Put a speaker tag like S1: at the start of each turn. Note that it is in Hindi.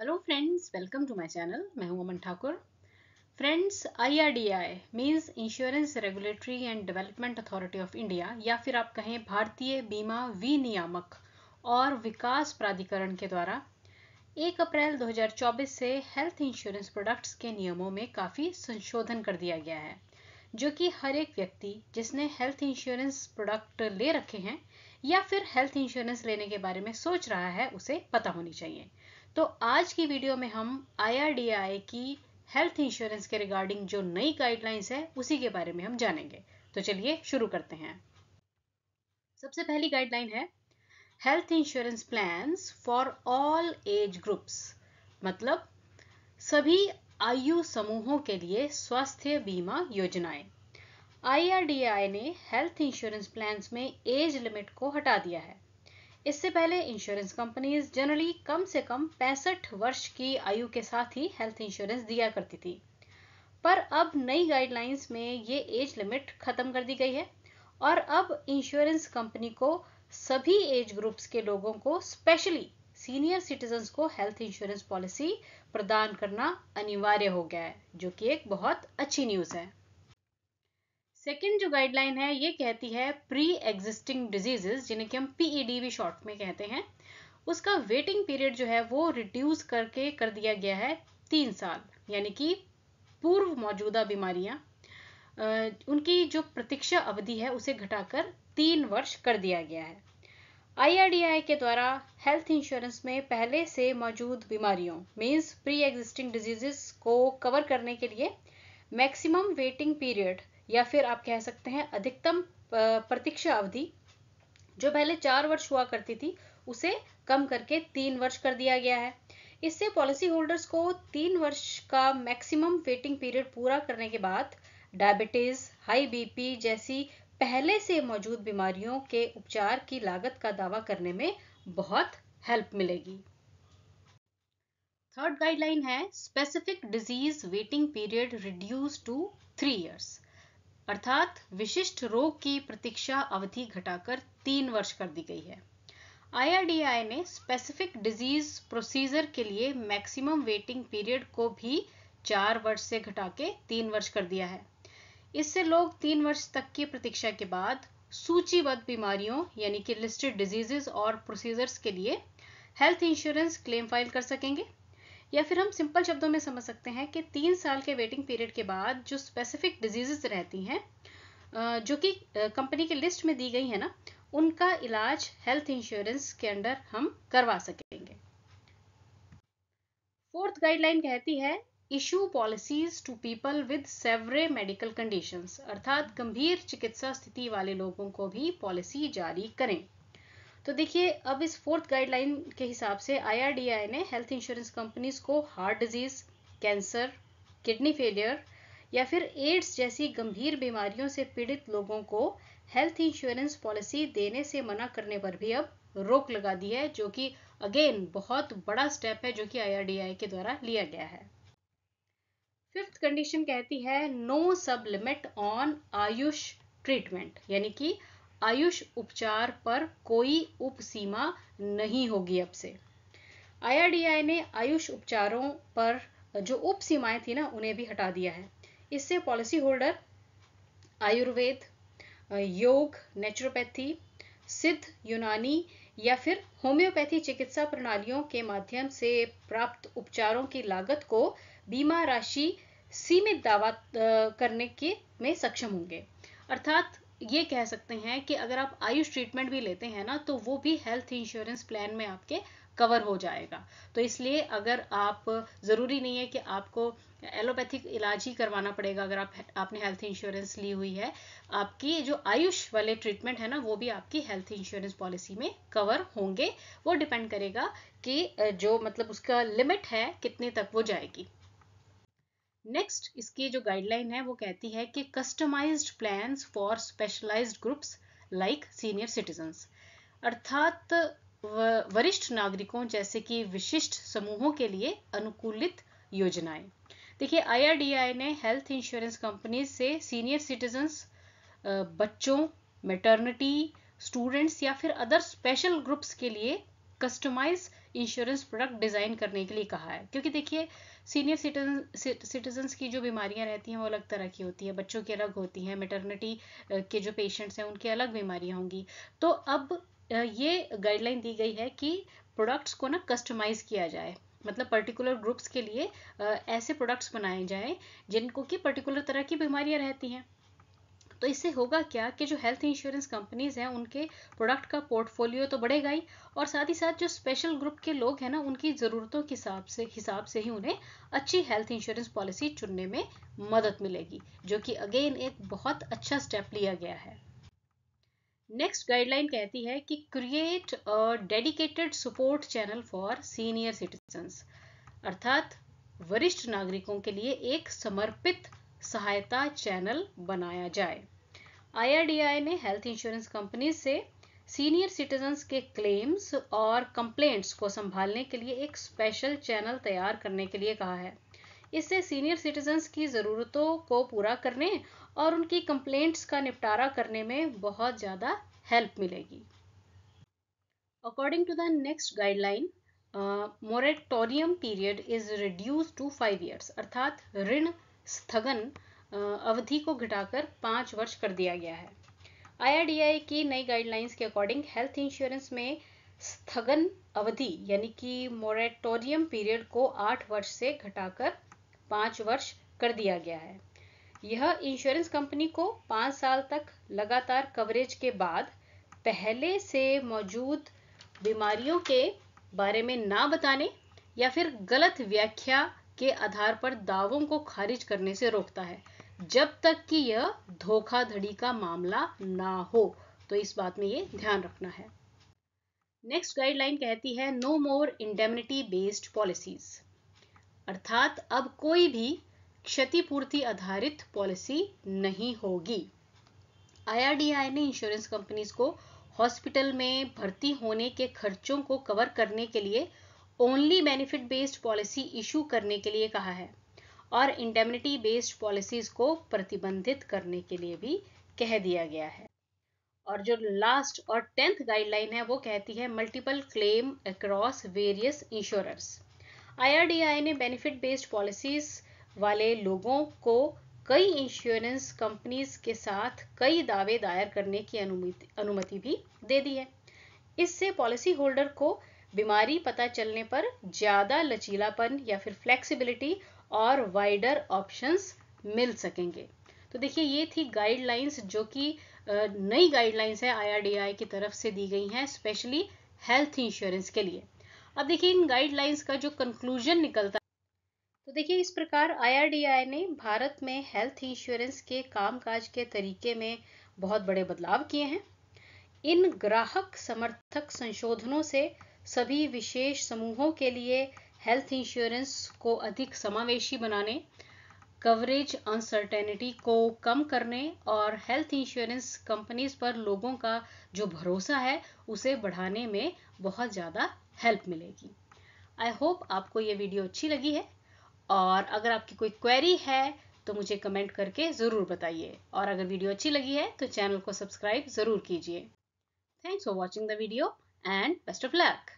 S1: Hello friends welcome to my channel मैं हूं Aman Thakur friends IRDI means Insurance Regulatory and Development Authority of India या फिर आप कहें भारतीय बीमा विनियामक और विकास प्राधिकरण के द्वारा 1 अप्रैल 2024 से हेल्थ इंश्योरेंस प्रोडक्ट्स के नियमों में काफ़ी संशोधन कर दिया गया है जो कि हर एक व्यक्ति जिसने हेल्थ इंश्योरेंस प्रोडक्ट ले रखे हैं या फिर हेल्थ इंश्योरेंस लेने के बारे में सोच रहा है उसे पता होनी चाहिए तो आज की वीडियो में हम आई की हेल्थ इंश्योरेंस के रिगार्डिंग जो नई गाइडलाइंस है उसी के बारे में हम जानेंगे तो चलिए शुरू करते हैं सबसे पहली गाइडलाइन है health insurance plan for all age groups मतलब सभी आयु समूहों के लिए स्वास्थ्य बीमा योजनाएं आई ने हेल्थ इंश्योरेंस प्लान में एज लिमिट को हटा दिया है इससे पहले इंश्योरेंस कंपनीज जनरली कम से कम पैंसठ वर्ष की आयु के साथ ही हेल्थ इंश्योरेंस दिया करती थी पर अब नई गाइडलाइंस में ये एज लिमिट खत्म कर दी गई है और अब इंश्योरेंस कंपनी को सभी एज ग्रुप्स के लोगों को स्पेशली सीनियर सिटीजन को हेल्थ इंश्योरेंस पॉलिसी प्रदान करना अनिवार्य हो गया है जो कि एक बहुत अच्छी न्यूज़ है सेकेंड जो गाइडलाइन है ये कहती है प्री एग्जिस्टिंग डिजीजेस जिन्हें कि हम पीईडी e भी शॉर्ट में कहते हैं उसका वेटिंग पीरियड जो है वो रिड्यूस करके कर दिया गया है तीन साल यानी कि पूर्व मौजूदा बीमारियां उनकी जो प्रतीक्षा अवधि है उसे घटाकर तीन वर्ष कर दिया गया है आईआरडीआई के द्वारा हेल्थ इंश्योरेंस में पहले से मौजूद बीमारियों मीन्स प्री एग्जिस्टिंग डिजीजेस को कवर करने के लिए मैक्सिमम वेटिंग पीरियड या फिर आप कह सकते हैं अधिकतम प्रतीक्षा अवधि जो पहले चार वर्ष हुआ करती थी उसे कम करके तीन वर्ष कर दिया गया है इससे पॉलिसी होल्डर्स को तीन वर्ष का मैक्सिमम वेटिंग पीरियड पूरा करने के बाद डायबिटीज हाई बीपी जैसी पहले से मौजूद बीमारियों के उपचार की लागत का दावा करने में बहुत हेल्प मिलेगी थर्ड गाइडलाइन है specific disease waiting period reduce to three years अर्थात विशिष्ट रोग की प्रतीक्षा अवधि घटाकर तीन वर्ष कर दी गई है आई ने स्पेसिफिक डिजीज प्रोसीजर के लिए मैक्सिमम वेटिंग पीरियड को भी चार वर्ष से घटा के तीन वर्ष कर दिया है इससे लोग तीन वर्ष तक की प्रतीक्षा के बाद सूचीबद्ध बीमारियों यानी कि लिस्टेड डिजीजेस और प्रोसीजर्स के लिए हेल्थ इंश्योरेंस क्लेम फाइल कर सकेंगे या फिर हम सिंपल शब्दों में समझ सकते हैं कि तीन साल के वेटिंग पीरियड के बाद जो स्पेसिफिक डिजीजेस रहती हैं जो कि कंपनी की लिस्ट में दी गई है ना उनका इलाज हेल्थ इंश्योरेंस के अंडर हम करवा सकेंगे फोर्थ गाइडलाइन कहती है issue policies to people with severe medical conditions अर्थात गंभीर चिकित्सा स्थिति वाले लोगों को भी पॉलिसी जारी करें तो देखिए अब इस फोर्थ गाइडलाइन के हिसाब से आईआरडीआई ने हेल्थ इंश्योरेंस कंपनीज को heart disease cancer kidney failure या फिर एड्स जैसी गंभीर बीमारियों से पीड़ित लोगों को हेल्थ इंश्योरेंस पॉलिसी देने से मना करने पर भी अब रोक लगा दी है जो कि अगेन बहुत बड़ा स्टेप है जो कि आईआरडीआई के द्वारा लिया गया है फिफ्थ कंडीशन कहती है नो सब लिमिट ऑन आयुष ट्रीटमेंट यानी कि आयुष उपचार पर कोई उपसीमा नहीं होगी अब से आई ने आयुष उपचारों पर जो उप सीमाएं थी ना उन्हें भी हटा दिया है इससे पॉलिसी होल्डर आयुर्वेद योग नेचुरोपैथी सिद्ध यूनानी या फिर होम्योपैथी चिकित्सा प्रणालियों के माध्यम से प्राप्त उपचारों की लागत को बीमा राशि सीमित दावा करने के में सक्षम होंगे अर्थात ये कह सकते हैं कि अगर आप आयुष ट्रीटमेंट भी लेते हैं ना तो वो भी हेल्थ इंश्योरेंस प्लान में आपके कवर हो जाएगा तो इसलिए अगर आप ज़रूरी नहीं है कि आपको एलोपैथिक इलाज ही करवाना पड़ेगा अगर आप आपने हेल्थ इंश्योरेंस ली हुई है आपकी जो आयुष वाले ट्रीटमेंट है ना वो भी आपकी हेल्थ इंश्योरेंस पॉलिसी में कवर होंगे वो डिपेंड करेगा कि जो मतलब उसका लिमिट है कितने तक वो जाएगी नेक्स्ट इसकी जो गाइडलाइन है वो कहती है कि customise plan for specialised groups like senior citizens अर्थात वरिष्ठ नागरिकों जैसे कि विशिष्ट समूहों के लिए अनुकूलित योजनाएं देखिए आईआरडीआई ने हेल्थ इंश्योरेंस कंपनी से सीनियर सिटीजन्स बच्चों मेटर्निटी स्टूडेंट्स या फिर अदर स्पेशल ग्रुप्स के लिए कस्टमाइज इंश्योरेंस प्रोडक्ट डिज़ाइन करने के लिए कहा है क्योंकि देखिए सीनियर सिटीजन सिटीजन्स की जो बीमारियां रहती हैं वो अलग तरह की होती है बच्चों की अलग होती हैं मेटर्निटी के जो पेशेंट्स हैं उनकी अलग बीमारियां होंगी तो अब ये गाइडलाइन दी गई है कि प्रोडक्ट्स को ना कस्टमाइज किया जाए मतलब पर्टिकुलर ग्रुप्स के लिए ऐसे प्रोडक्ट्स बनाए जाएं जिनको कि पर्टिकुलर तरह की बीमारियां रहती हैं तो इससे होगा क्या कि जो हेल्थ इंश्योरेंस कंपनीज हैं उनके प्रोडक्ट का पोर्टफोलियो तो बढ़ेगा ही और साथ ही साथ जो स्पेशल ग्रुप के लोग हैं ना उनकी ज़रूरतों के हिसाब से हिसाब से ही उन्हें अच्छी हेल्थ इंश्योरेंस पॉलिसी चुनने में मदद मिलेगी जो कि अगेन एक बहुत अच्छा स्टेप लिया गया है नेक्स्ट गाइडलाइन कहती है कि create a dedicated support channel for senior citizens अर्थात वरिष्ठ नागरिकों के लिए एक समर्पित सहायता चैनल बनाया जाए आई ने हेल्थ इंश्योरेंस कंपनी से सीनियर सिटीजन्स के क्लेम्स और कंप्लेंट्स को संभालने के लिए एक स्पेशल चैनल तैयार करने के लिए कहा है इससे सीनियर सिटीजन्स की ज़रूरतों को पूरा करने और उनकी कंप्लेंट्स का निपटारा करने में बहुत ज़्यादा हेल्प मिलेगी according to the next guideline moratorium period is reduce to five years अर्थात ऋण स्थगन अवधि को घटाकर पाँच वर्ष कर दिया गया है आई की नई गाइडलाइंस के अकॉर्डिंग हेल्थ इंश्योरेंस में स्थगन अवधि यानी कि मोरेटोरियम पीरियड को आठ वर्ष से घटाकर पाँच वर्ष कर दिया गया है यह इंश्योरेंस कंपनी को पाँच साल तक लगातार कवरेज के बाद पहले से मौजूद बीमारियों के बारे में ना बताने या फिर गलत व्याख्या के आधार पर दावों को खारिज करने से रोकता है जब तक कि यह धोखाधड़ी का मामला ना हो तो इस बात में ये ध्यान रखना है नेक्स्ट गाइडलाइन कहती है no more indemnity based policies अर्थात अब कोई भी क्षतिपूर्ति आधारित पॉलिसी नहीं होगी आईआरडीआई ने इंश्योरेंस कंपनीज को हॉस्पिटल में भर्ती होने के खर्चों को कवर करने के लिए only benefit based policy issue करने के लिए कहा है और इंडेमिनिटी बेस्ड पॉलिसीज को प्रतिबंधित करने के लिए भी कह दिया गया है और जो लास्ट और टेंथ गाइडलाइन है वो कहती है multiple claim across various insurers IRDI ने बेनिफिट बेस्ड पॉलिसीज वाले लोगों को कई इंश्योरेंस कंपनीज के साथ कई दावे दायर करने की अनुमति अनुमति भी दे दी है इससे पॉलिसी होल्डर को बीमारी पता चलने पर ज़्यादा लचीलापन या फिर फ्लेक्सिबिलिटी और वाइडर ऑप्शंस मिल सकेंगे तो देखिए ये थी गाइडलाइंस जो कि नई गाइडलाइंस है आईआरडीआई की तरफ से दी गई हैं स्पेशली हेल्थ इंश्योरेंस के लिए अब देखिए इन गाइडलाइंस का जो कंक्लूजन निकलता तो देखिए इस प्रकार आईआरडीआई ने भारत में हेल्थ इंश्योरेंस के कामकाज के तरीके में बहुत बड़े बदलाव किए हैं इन ग्राहक समर्थक संशोधनों से सभी विशेष समूहों के लिए हेल्थ इंश्योरेंस को अधिक समावेशी बनाने कवरेज अनसर्टेनिटी को कम करने और हेल्थ इंश्योरेंस कंपनीज पर लोगों का जो भरोसा है उसे बढ़ाने में बहुत ज़्यादा हेल्प मिलेगी आई होप आपको ये वीडियो अच्छी लगी है और अगर आपकी कोई क्वेरी है तो मुझे कमेंट करके ज़रूर बताइए और अगर वीडियो अच्छी लगी है तो चैनल को सब्सक्राइब ज़रूर कीजिए thanks for watching the video and best of luck.